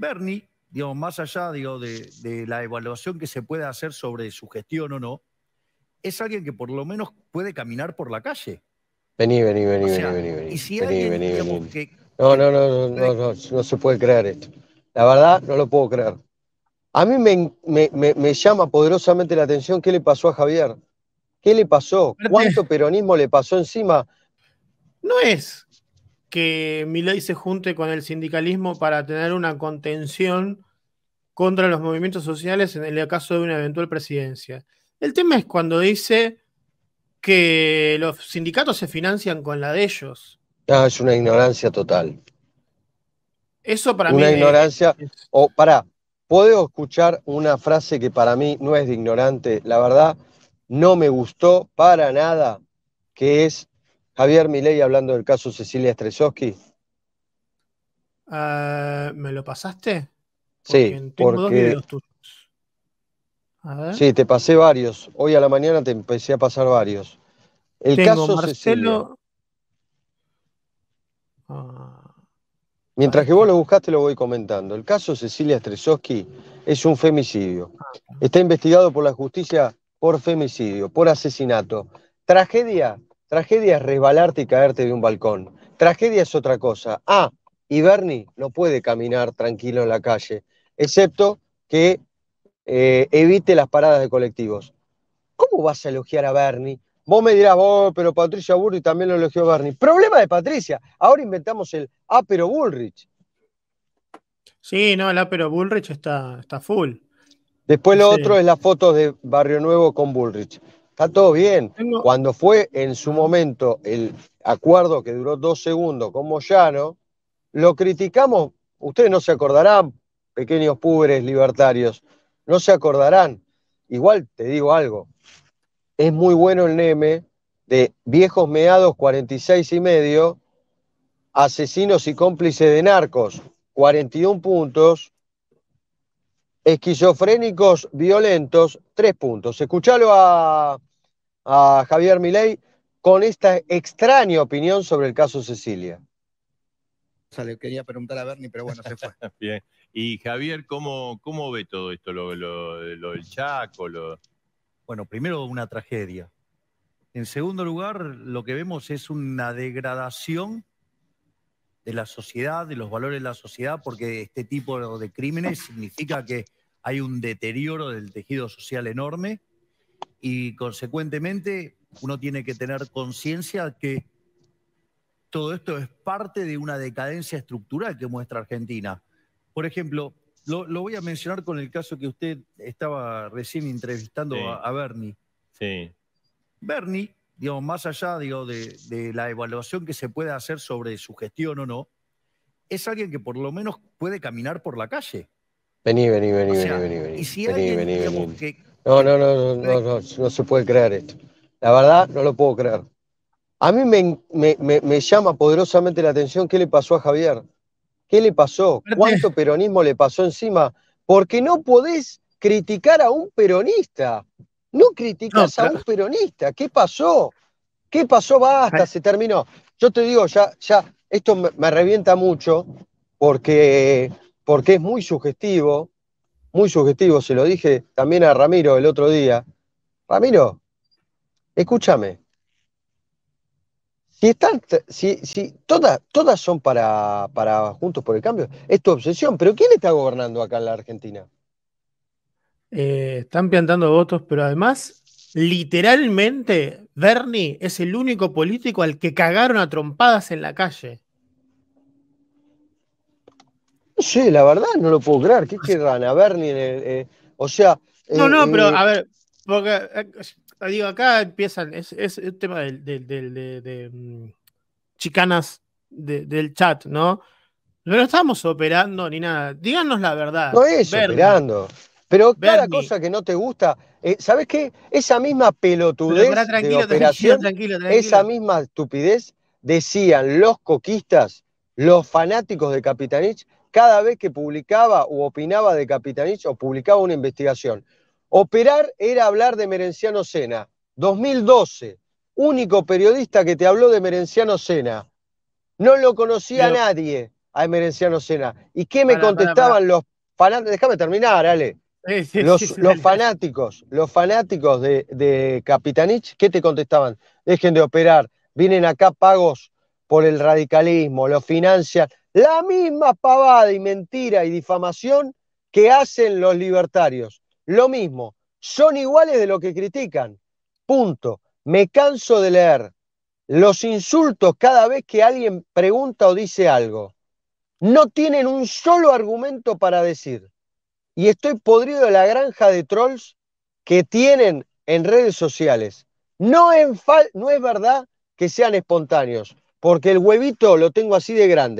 Bernie, digamos, más allá digo, de, la evaluación que se pueda hacer sobre su gestión o no, es alguien que por lo menos puede caminar por la calle. Vení, vení, vení, vení, vení, vení. vení, no, no, no, no, se puede creer esto. La verdad, no lo puedo creer. A mí me, me llama poderosamente la atención qué le pasó a Javier. ¿Qué le pasó? ¿Cuánto peronismo le pasó encima? No es que ley se junte con el sindicalismo para tener una contención contra los movimientos sociales en el caso de una eventual presidencia. El tema es cuando dice que los sindicatos se financian con la de ellos. Ah, es una ignorancia total. Eso para mí mí. Una ignorancia. O para, puedo escuchar una frase que para mí no es de ignorante, la verdad, no me gustó para nada, que es Javier Milei hablando del caso Cecilia Stresowski. Ah, ¿Me lo pasaste? sí, porque... Dos a Sí, te pasé varios. Hoy a la mañana te empecé a pasar varios. El caso Marcelo. Ah. Mientras que vos lo buscaste, lo voy comentando. El caso Cecilia Stresowski es un femicidio. Ah, está investigado por la justicia por femicidio, por asesinato. Tragedia Tragedia es resbalarte y caerte de un balcón. Tragedia es otra cosa. Ah, y Bernie no puede caminar tranquilo en la calle, excepto que eh, evite las paradas de colectivos. ¿Cómo vas a elogiar a Bernie? Vos me dirás, vos. Oh, pero Patricia Bullrich también lo elogió Bernie. Problema de Patricia. Ahora inventamos el ah, pero Bullrich. Sí, no, el Apero ah, pero Bullrich está, está full. Después lo otro es las fotos de Barrio Nuevo con Bullrich. Está todo bien. Cuando fue en su momento el acuerdo que duró dos segundos con Moyano, lo criticamos. Ustedes no se acordarán, pequeños pobres libertarios, no se acordarán. Igual te digo algo. Es muy bueno el Neme de viejos meados 46 y medio, asesinos y cómplices de narcos 41 puntos, esquizofrénicos violentos 3 puntos. Escuchalo a a Javier Milei con esta extraña opinión sobre el caso Cecilia. le quería preguntar a Bernie, pero bueno, se fue. Bien. Y Javier, ¿cómo, cómo ve todo esto? Lo, lo, del Chaco, lo... Bueno, primero una tragedia. En segundo lugar, lo que vemos es una degradación de la sociedad, de los valores de la sociedad, porque este tipo de crímenes significa que hay un deterioro del tejido social enorme y consecuentemente uno tiene que tener conciencia que todo esto es parte de una decadencia estructural que muestra Argentina. Por ejemplo, lo, voy a mencionar con el caso que usted estaba recién entrevistando a, Bernie. Sí. Bernie, digamos, más allá digo, de, la evaluación que se puede hacer sobre su gestión o no, es alguien que por lo menos puede caminar por la calle. Vení, vení, vení, Y si vení, que, no, no, no, no, no, no, se puede creer esto. La verdad, no lo puedo creer. A mí me, me, llama poderosamente la atención qué le pasó a Javier. ¿Qué le pasó? ¿Cuánto peronismo le pasó encima? Porque no podés criticar a un peronista. No criticas a un peronista. ¿Qué pasó? ¿Qué pasó? Basta, se terminó. Yo te digo, ya, ya, esto me, revienta mucho porque, porque es muy sugestivo, muy subjetivo, se lo dije también a Ramiro el otro día. Ramiro, escúchame. Si, están, si, si todas, todas son para, para Juntos por el Cambio, es tu obsesión, pero ¿quién está gobernando acá en la Argentina? Eh, están plantando votos, pero además, literalmente, Bernie es el único político al que cagaron a trompadas en la calle. No sé, la verdad no lo puedo creer. ¿Qué querrán? A ni en eh, o sea. no, no, pero eh, eh, a ver, porque digo, acá empiezan, es, el tema de, mm, chicanas del chat, ¿no? No estamos operando ni nada. Díganos la verdad. No es operando. Pero cada cosa que no te gusta, ¿sabes qué? Esa misma pelotudez esa misma estupidez decían los coquistas, los fanáticos de Capitanich cada vez que publicaba u opinaba de Capitanich o publicaba una investigación. Operar era hablar de Merenciano Sena. 2012, único periodista que te habló de Merenciano Sena. No lo conocía nadie a Merenciano Sena. ¿Y qué me contestaban los fanáticos? Déjame terminar, Ale. los, fanáticos, los fanáticos de, de Capitanich, ¿qué te contestaban? Dejen de operar, vienen acá pagos por el radicalismo, los financian. La misma pavada y mentira y difamación que hacen los libertarios. Lo mismo, son iguales de lo que critican. Punto. Me canso de leer los insultos cada vez que alguien pregunta o dice algo. No tienen un solo argumento para decir. Y estoy podrido de la granja de trolls que tienen en redes sociales. No, en no es verdad que sean espontáneos, porque el huevito lo tengo así de grande.